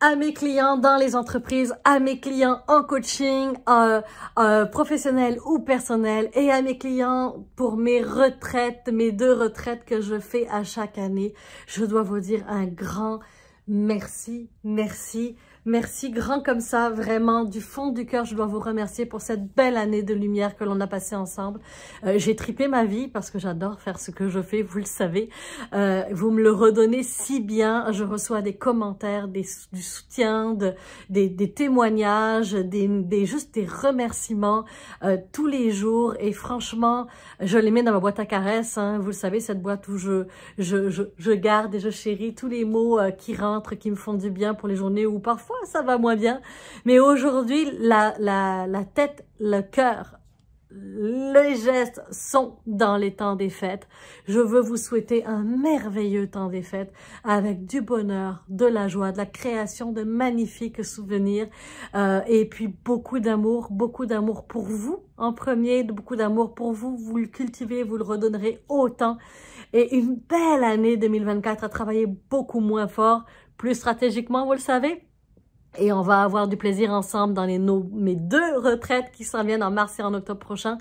à mes clients dans les entreprises, à mes clients en coaching euh, euh, professionnel ou personnel et à mes clients pour mes retraites, mes deux retraites que je fais à chaque année. Je dois vous dire un grand merci, merci. Merci grand comme ça, vraiment, du fond du cœur, je dois vous remercier pour cette belle année de lumière que l'on a passée ensemble. Euh, J'ai tripé ma vie parce que j'adore faire ce que je fais, vous le savez. Euh, vous me le redonnez si bien, je reçois des commentaires, des, du soutien, de, des, témoignages, des, des, juste des remerciements euh, tous les jours. Et franchement, je les mets dans ma boîte à caresses, hein. vous le savez, cette boîte où je, je, je, je, garde et je chéris tous les mots euh, qui rentrent, qui me font du bien pour les journées où parfois ah, ça va moins bien. Mais aujourd'hui, la, la, la tête, le cœur, les gestes sont dans les temps des fêtes. Je veux vous souhaiter un merveilleux temps des fêtes avec du bonheur, de la joie, de la création de magnifiques souvenirs euh, et puis beaucoup d'amour, beaucoup d'amour pour vous en premier, beaucoup d'amour pour vous. Vous le cultivez, vous le redonnerez autant et une belle année 2024 à travailler beaucoup moins fort, plus stratégiquement, vous le savez, et on va avoir du plaisir ensemble dans les, nos, mes deux retraites qui s'en viennent en mars et en octobre prochain.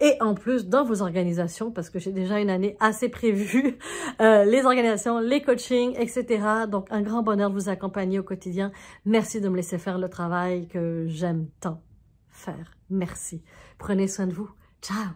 Et en plus, dans vos organisations, parce que j'ai déjà une année assez prévue, euh, les organisations, les coachings, etc. Donc, un grand bonheur de vous accompagner au quotidien. Merci de me laisser faire le travail que j'aime tant faire. Merci. Prenez soin de vous. Ciao